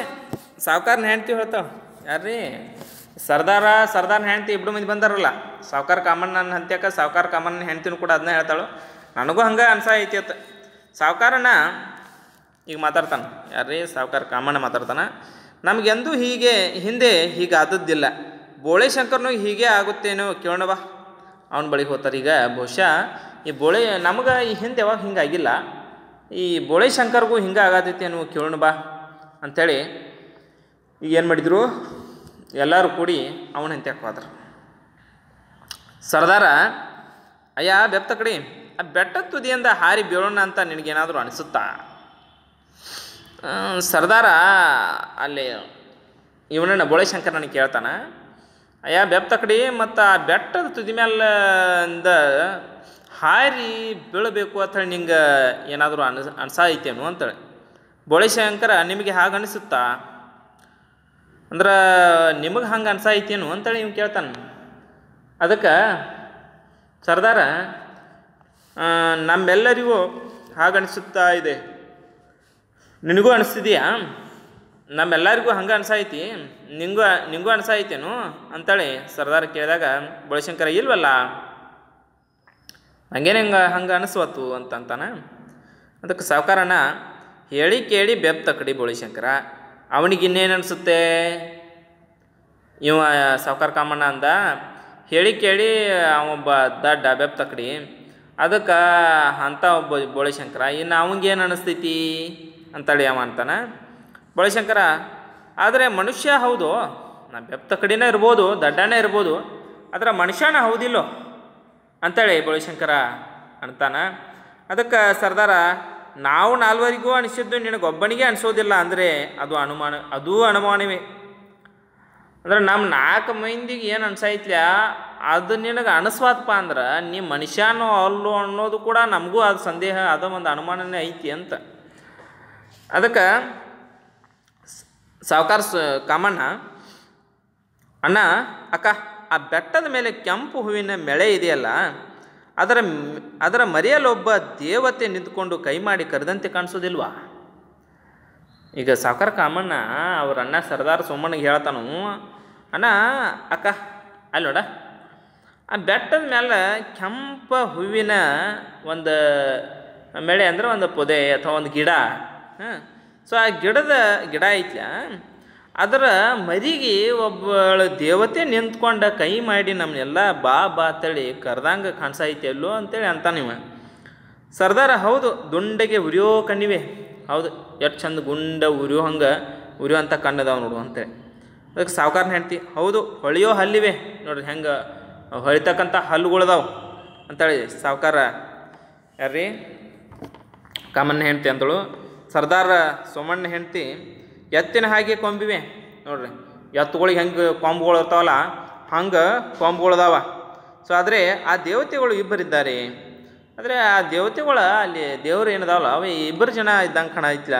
ಸಾವುಕಾರನ ಹೆಂಡ್ತಿ ಹೇಳ್ತಾಳೆ ಯಾರ್ರೀ ಸರ್ದಾರ ಸರ್ದಾರ ಹೆಂಡ್ತಿ ಇಬ್ಬರು ಮಂದಿ ಬಂದಾರಲ್ಲ ಸಾವುಕಾರ ಕಾಮಣ್ಣ ನನ್ನ ಹಂತ್ಯಾಕ ಸಾವುಕಾರ ಕಾಮಣ್ಣ ಹೆಂಡ್ತಿನೂ ಕೂಡ ಅದನ್ನ ಹೇಳ್ತಾಳು ನನಗೂ ಹಂಗೆ ಅನ್ಸ ಐತಿ ಅತ್ತ ಸಾವುಕಾರನ ಈಗ ಮಾತಾಡ್ತಾನೆ ಯಾರ್ರೀ ಸಾವುಕಾರ ಕಾಮಣ್ಣ ಮಾತಾಡ್ತಾನೆ ನಮಗೆಂದೂ ಹೀಗೆ ಹಿಂದೆ ಹೀಗಾದದ್ದಿಲ್ಲ ಬೋಳೆ ಶಂಕರ್ನು ಹೀಗೆ ಆಗುತ್ತೇನೋ ಕೇಳೋಣ ಬಾ ಬಳಿಗೆ ಹೋಗ್ತಾರೆ ಈಗ ಬಹುಶಃ ಈ ಬೋಳೆ ನಮಗೆ ಈ ಹಿಂದೆ ಯಾವಾಗ ಹಿಂಗಾಗಿಲ್ಲ ಈ ಬೋಳೆ ಶಂಕರ್ಗೂ ಹಿಂಗೆ ಆಗತ್ತೇನೋ ಕೇಳೋಣ ಬಾ ಅಂಥೇಳಿ ಈಗ ಏನು ಮಾಡಿದರು ಎಲ್ಲರೂ ಕೂಡಿ ಅವನ ಹಿಂತ್ಯಾಕೆ ಹೋದ್ರು ಸರ್ದಾರ ಅಯ್ಯ ಬೆಪ್ತ ಕಡೆ ಆ ಬೆಟ್ಟದ ತುದಿಯಿಂದ ಹಾರಿ ಬೀಳೋಣ ಅಂತ ನಿನಗೇನಾದರೂ ಅನಿಸುತ್ತಾ ಸರ್ದಾರ ಅಲ್ಲಿ ಇವನನ್ನು ಬೋಳಶಂಕರನ ಕೇಳ್ತಾನೆ ಅಯ್ಯ ಬೆಪ್ಪ ತಕಡಿ ಮತ್ತು ಆ ಬೆಟ್ಟದ ತುದಿ ಮೇಲಿಂದ ಹಾರಿ ಬೀಳಬೇಕು ಅಂತೇಳಿ ನಿಂಗೆ ಏನಾದರೂ ಅನ್ಸ ಅನಿಸ ಐತೇನು ಅಂತೇಳಿ ಬೊಳೆಶಂಕರ ನಿಮಗೆ ಹಾಗೆ ಅನಿಸುತ್ತಾ ಅಂದ್ರೆ ನಿಮಗೆ ಹಂಗೆ ಅನಿಸ ಐತೇನು ಅಂತೇಳಿ ಇವ್ನು ಕೇಳ್ತಾನೆ ಅದಕ್ಕೆ ಸರ್ದಾರ ನಮ್ಮೆಲ್ಲರಿಗೂ ಹಾಗನಿಸುತ್ತಾ ಇದೆ ನಿನಗೂ ಅನಿಸ್ತಿದೆಯಾ ನಮ್ಮೆಲ್ಲರಿಗೂ ಹಂಗೆ ಅನಿಸೈತಿ ನಿಂಗೂ ನಿಂಗೂ ಅನಿಸೈತೇನು ಅಂತೇಳಿ ಸರ್ದಾರ್ ಕೇಳಿದಾಗ ಬೋಳಿಶಂಕರ ಇಲ್ವಲ್ಲ ಹಂಗೇನು ಹಂಗೆ ಹಂಗೆ ಅನಿಸ್ವತ್ತು ಅಂತಂತಾನೆ ಅದಕ್ಕೆ ಸಾವುಕಾರನ ಹೇಳಿ ಕೇಳಿ ಬೆಬ್ ತಕ್ಕಡಿ ಬೋಳಿಶಂಕರ ಇನ್ನೇನು ಅನಿಸುತ್ತೆ ಇವ ಸಾವುಕಾರ ಕಾಮಣ್ಣ ಅಂದ ಹೇಳಿ ಕೇಳಿ ಒಬ್ಬ ದಡ್ಡ ಬೆಬ್ ತಕ್ಕಡಿ ಅದಕ್ಕೆ ಅಂತ ಒಬ್ಬ ಬೋಳಿಶಂಕರ ಇನ್ನು ಅವನಿಗೇನು ಅನಿಸ್ತೈತಿ ಅಂತೇಳಿ ಅವ ಅಂತಾನೆ ಬಳಿಶಂಕರ ಆದರೆ ಮನುಷ್ಯ ಹೌದು ನಾ ಬೆಪ್ತ ಕಡಿನೇ ಇರ್ಬೋದು ದಡ್ಡನೇ ಇರ್ಬೋದು ಆದರೆ ಮನುಷ್ಯನ ಹೌದಿಲ್ಲೋ ಅಂತೇಳಿ ಬಳಿಶಂಕರ ಅಂತಾನೆ ಅದಕ್ಕೆ ಸರ್ದಾರ ನಾವು ನಾಲ್ವರಿಗೂ ಅನಿಸಿದ್ದು ನಿನಗೊಬ್ಬನಿಗೆ ಅನಿಸೋದಿಲ್ಲ ಅಂದರೆ ಅದು ಅನುಮಾನ ಅದೂ ಅನುಮಾನವೇ ಅಂದ್ರೆ ನಮ್ಮ ನಾಲ್ಕು ಮಂದಿಗೆ ಏನು ಅನ್ಸೈತ್ಲ ಅದು ನಿನಗೆ ಅನಿಸ್ವಾದಪ್ಪ ಅಂದ್ರೆ ನೀ ಮನುಷ್ಯನೋ ಅಲ್ಲೋ ಅನ್ನೋದು ಕೂಡ ನಮಗೂ ಅದು ಸಂದೇಹ ಆದ ಒಂದು ಅನುಮಾನನೇ ಐತಿ ಅಂತ ಅದಕ್ಕೆ ಸಾವುಕಾರ ಕಾಮಣ್ಣ ಅಣ್ಣ ಅಕ್ಕ ಆ ಬೆಟ್ಟದ ಮೇಲೆ ಕೆಂಪು ಹೂವಿನ ಮೆಳೆ ಇದೆಯಲ್ಲ ಅದರ ಅದರ ಮರೆಯಲ್ಲೊಬ್ಬ ದೇವತೆ ನಿಂತ್ಕೊಂಡು ಕೈ ಮಾಡಿ ಕರೆದಂತೆ ಕಾಣಿಸೋದಿಲ್ವಾ ಈಗ ಸಾವುಕಾರ ಕಾಮಣ್ಣ ಅವ್ರ ಅಣ್ಣ ಸರ್ದಾರ್ ಸೋಮಣ್ಣಗೆ ಹೇಳ್ತಾನು ಅಣ್ಣ ಅಕ್ಕ ಅಲ್ಲೋಡ ಆ ಬೆಟ್ಟದ ಮೇಲೆ ಕೆಂಪು ಹೂವಿನ ಒಂದು ಮೆಳೆ ಅಂದರೆ ಒಂದು ಪೊದೆ ಅಥವಾ ಒಂದು ಗಿಡ ಹಾಂ ಸೊ ಆ ಗಿಡದ ಗಿಡ ಐತ್ಲ ಅದರ ಮರಿಗೆ ಒಬ್ಬಳ ದೇವತೆ ನಿಂತ್ಕೊಂಡು ಕೈ ಮಾಡಿ ನಮ್ಮನ್ನೆಲ್ಲ ಬಾ ಬಾ ತಳಿ ಕರ್ದಂಗೆ ಕಾಣಿಸೈತೆ ಎಲ್ಲೋ ಅಂತೇಳಿ ಅಂತ ನೀವು ಸರ್ದಾರ ಹೌದು ದುಂಡಗೆ ಉರಿಯೋ ಕಣ್ಣಿವೆ ಹೌದು ಎಷ್ಟು ಚಂದ ಗುಂಡ ಉರಿಯೋ ಹಂಗೆ ಉರಿಯೋ ಅಂತ ಕಣ್ಣದಾವ ನೋಡು ಅಂತೇಳಿ ಅದಕ್ಕೆ ಸಾವುಕಾರನ ಹೇಳ್ತಿ ಹೌದು ಹೊಳಿಯೋ ಹಲ್ಲಿವೆ ನೋಡ್ರಿ ಹೆಂಗೆ ಹೊಳಿತಕ್ಕಂಥ ಹಲ್ಲುಗಳದಾವು ಅಂತೇಳಿ ಸಾವುಕಾರ ಯಾರ್ರೀ ಕಾಮನ್ ಹೇಳ್ತಿ ಅಂತಳು ಸರ್ದಾರ ಸೋಮಣ್ಣ ಹೆಂಡ್ತಿ ಎತ್ತಿನ ಹಾಗೆ ಕೊಂಬಿವೆ ನೋಡ್ರಿ ಎತ್ತುಗಳಿಗೆ ಹೆಂಗೆ ಕೊಂಬುಗಳು ಇರ್ತಾವಲ್ಲ ಹಂಗೆ ಕೊಂಬುಗಳದಾವ ಸೊ ಆದರೆ ಆ ದೇವತೆಗಳು ಇಬ್ಬರಿದ್ದಾರೆ ಆದರೆ ಆ ದೇವತೆಗಳ ಅಲ್ಲಿ ದೇವರು ಏನದಾವಲ್ಲ ಅವ ಇಬ್ಬರು ಜನ ಇದ್ದಂಗೆ ಐತಿಲ್ಲ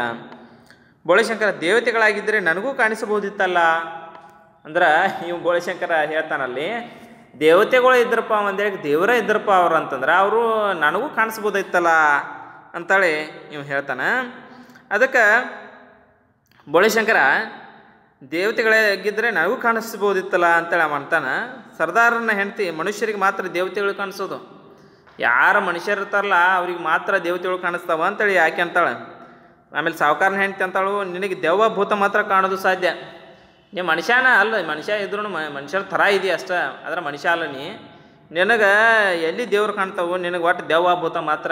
ಬೋಳಿಶಂಕರ ದೇವತೆಗಳಾಗಿದ್ದರೆ ನನಗೂ ಕಾಣಿಸಬಹುದಿತ್ತಲ್ಲ ಅಂದ್ರೆ ಇವು ಬೋಳಿಶಂಕರ ಹೇಳ್ತಾನಲ್ಲಿ ದೇವತೆಗಳು ಇದ್ರಪ್ಪ ಒಂದೇಳಿಗೆ ದೇವರ ಇದ್ರಪ್ಪ ಅವ್ರು ಅಂತಂದ್ರೆ ಅವರು ನನಗೂ ಕಾಣಿಸ್ಬೋದಿತ್ತಲ್ಲ ಅಂತೇಳಿ ಇವ್ ಹೇಳ್ತಾನೆ ಅದಕ್ಕೆ ಬೋಳಿಶಂಕರ ದೇವತೆಗಳಾಗಿದ್ದರೆ ನನಗೂ ಕಾಣಿಸ್ಬೋದಿತ್ತಲ್ಲ ಅಂತೇಳಿ ಅವ ಸರ್ದಾರನ ಹೆಂಡತಿ ಮನುಷ್ಯರಿಗೆ ಮಾತ್ರ ದೇವತೆಗಳು ಕಾಣಿಸೋದು ಯಾರು ಮನುಷ್ಯರು ಇರ್ತಾರಲ್ಲ ಅವ್ರಿಗೆ ಮಾತ್ರ ದೇವತೆಗಳು ಕಾಣಿಸ್ತಾವ ಅಂತೇಳಿ ಯಾಕೆ ಅಂತಾಳೆ ಆಮೇಲೆ ಸಾವುಕಾರನ ಹೆಂಡತಿ ಅಂತಾಳು ನಿನಗೆ ದೆವ್ವ ಭೂತ ಮಾತ್ರ ಕಾಣೋದು ಸಾಧ್ಯ ನೀ ಮನುಷ್ಯನ ಅಲ್ಲ ಮನುಷ್ಯ ಇದ್ರೂ ಮನುಷ್ಯರ ಥರ ಇದೆಯಾ ಅಷ್ಟೇ ಅದರ ಮನುಷ್ಯ ಅಲ್ಲ ನೀ ನಿನಗೆ ಎಲ್ಲಿ ದೇವರು ಕಾಣ್ತಾವೋ ನಿನಗೆ ಒಟ್ಟು ದೆವ್ವ ಭೂತ ಮಾತ್ರ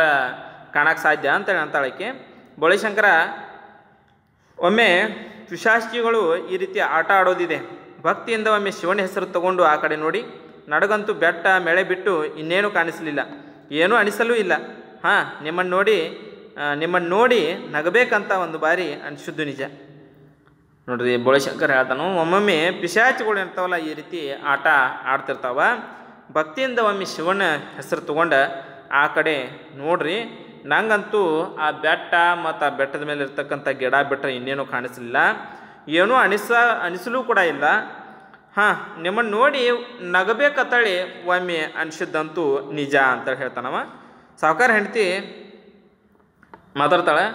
ಕಾಣಕ್ಕೆ ಸಾಧ್ಯ ಅಂತೇಳಿ ಅಂತಾಳಕ್ಕೆ ಬೊಳಿಶಂಕರ ಒಮ್ಮೆ ಪಿಶಾಚಿಗಳು ಈ ರೀತಿ ಆಟ ಆಡೋದಿದೆ ಭಕ್ತಿಯಿಂದ ಒಮ್ಮೆ ಶಿವನ ಹೆಸರು ತಗೊಂಡು ಆ ಕಡೆ ನೋಡಿ ನಡಗಂತೂ ಬೆಟ್ಟ ಮಳೆ ಬಿಟ್ಟು ಇನ್ನೇನು ಕಾಣಿಸಲಿಲ್ಲ ಏನೂ ಅನಿಸಲೂ ಇಲ್ಲ ಹಾಂ ನಿಮ್ಮನ್ನು ನೋಡಿ ನಿಮ್ಮನ್ನು ನೋಡಿ ನಗಬೇಕಂತ ಒಂದು ಬಾರಿ ಅನಿಸಿದ್ದು ನಿಜ ನೋಡ್ರಿ ಬೋಳಶಂಕರ್ ಹೇಳ್ತಾನು ಒಮ್ಮೊಮ್ಮೆ ಪಿಶಾಚಿಗಳು ಇರ್ತಾವಲ್ಲ ಈ ರೀತಿ ಆಟ ಆಡ್ತಿರ್ತಾವ ಭಕ್ತಿಯಿಂದ ಒಮ್ಮೆ ಶಿವನ ಹೆಸರು ತಗೊಂಡು ಆ ಕಡೆ ನೋಡ್ರಿ ನಂಗಂತೂ ಆ ಬೆಟ್ಟ ಮತ್ತು ಆ ಬೆಟ್ಟದ ಮೇಲೆ ಇರ್ತಕ್ಕಂಥ ಗಿಡ ಬಿಟ್ಟರೆ ಇನ್ನೇನೂ ಕಾಣಿಸಲಿಲ್ಲ ಏನೂ ಅನಿಸ ಅನಿಸಲೂ ಕೂಡ ಇಲ್ಲ ಹಾಂ ನಿಮ್ಮನ್ನು ನೋಡಿ ನಗಬೇಕತ್ತಳಿ ಒಮ್ಮೆ ಅನಿಸಿದ್ದಂತೂ ನಿಜ ಅಂತೇಳಿ ಹೇಳ್ತಾನವ ಸಾವುಕಾರ ಹೆಂಡ್ತಿ ಮಾತಾಡ್ತಾಳೆ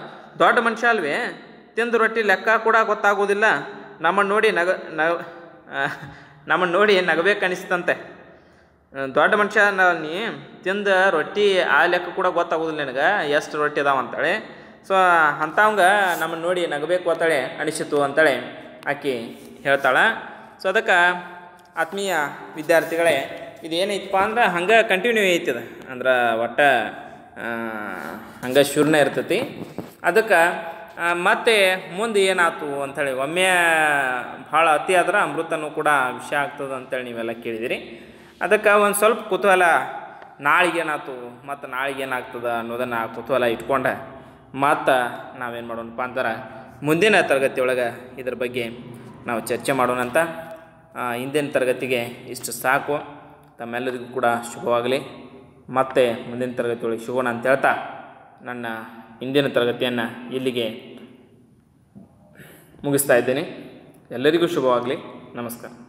ದೊಡ್ಡ ಮನುಷ್ಯ ಅಲ್ವೇ ತಿಂದು ರೊಟ್ಟಿ ಲೆಕ್ಕ ಕೂಡ ಗೊತ್ತಾಗೋದಿಲ್ಲ ನಮ್ಮನ್ನು ನೋಡಿ ನಗ ನಮ್ಮನ್ನು ನೋಡಿ ನಗಬೇಕನಿಸ್ತಂತೆ ದೊಡ್ಡ ಮನುಷ್ಯ ನೀ ತಿಂದ ರೊಟ್ಟಿ ಆ ಲೆಕ್ಕ ಕೂಡ ಗೊತ್ತಾಗೋದಿಲ್ಲ ನಿನಗೆ ಎಷ್ಟು ರೊಟ್ಟಿ ಅದಾವ ಅಂತೇಳಿ ಸೊ ಅಂಥವಂಗೆ ನಮ್ಮನ್ನು ನೋಡಿ ನಗಬೇಕು ಅಂತೇಳಿ ಅನಿಸಿತು ಅಂತೇಳಿ ಆಕಿ ಹೇಳ್ತಾಳೆ ಸೊ ಅದಕ್ಕೆ ಆತ್ಮೀಯ ವಿದ್ಯಾರ್ಥಿಗಳೇ ಇದು ಅಂದ್ರೆ ಹಂಗೆ ಕಂಟಿನ್ಯೂ ಐತದ ಅಂದ್ರೆ ಒಟ್ಟ ಹಂಗೆ ಶೂರ್ಣ ಇರ್ತೈತಿ ಅದಕ್ಕೆ ಮತ್ತೆ ಮುಂದೆ ಏನಾಯ್ತು ಅಂಥೇಳಿ ಒಮ್ಮೆ ಭಾಳ ಅತಿ ಆದ್ರೆ ಅಮೃತನೂ ಕೂಡ ವಿಷಯ ಆಗ್ತದೆ ಅಂತೇಳಿ ನೀವೆಲ್ಲ ಕೇಳಿದಿರಿ ಅದಕ್ಕೆ ಒಂದು ಸ್ವಲ್ಪ ಕುತೂಹಲ ನಾಳಿಗೇನಾಯ್ತು ಮತ್ತು ನಾಳಿಗೇನಾಗ್ತದೆ ಅನ್ನೋದನ್ನು ಕುತೂಹಲ ಇಟ್ಕೊಂಡು ಮತ್ತು ನಾವೇನು ಮಾಡೋಣಪ್ಪ ಅಂದ್ರೆ ಮುಂದಿನ ತರಗತಿಯೊಳಗೆ ಇದ್ರ ಬಗ್ಗೆ ನಾವು ಚರ್ಚೆ ಮಾಡೋಣ ಅಂತ ಇಂದಿನ ತರಗತಿಗೆ ಇಷ್ಟು ಸಾಕು ತಮ್ಮೆಲ್ಲರಿಗೂ ಕೂಡ ಶುಭವಾಗಲಿ ಮತ್ತೆ ಮುಂದಿನ ತರಗತಿಯೊಳಗೆ ಶುಭನ ಅಂತ ಹೇಳ್ತಾ ನನ್ನ ಹಿಂದಿನ ತರಗತಿಯನ್ನು ಇಲ್ಲಿಗೆ ಮುಗಿಸ್ತಾ ಇದ್ದೇನೆ ಎಲ್ಲರಿಗೂ ಶುಭವಾಗಲಿ ನಮಸ್ಕಾರ